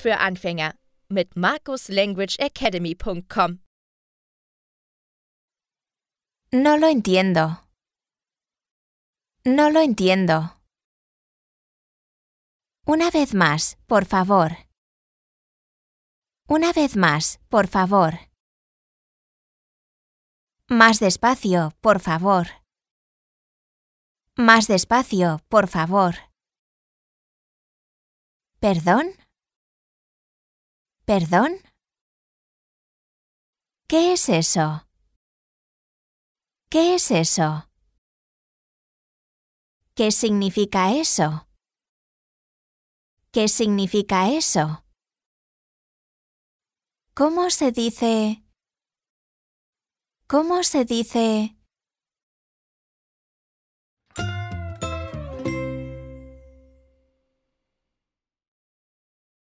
für Anfänger mit marcuslanguageacademy.com. No lo entiendo. No lo entiendo. Una vez más, por favor. Una vez más, por favor. Más despacio, por favor. Más despacio, por favor. ¿Perdón? ¿Perdón? ¿Qué es eso? ¿Qué es eso? ¿Qué significa eso? ¿Qué significa eso? ¿Cómo se dice? ¿Cómo se dice?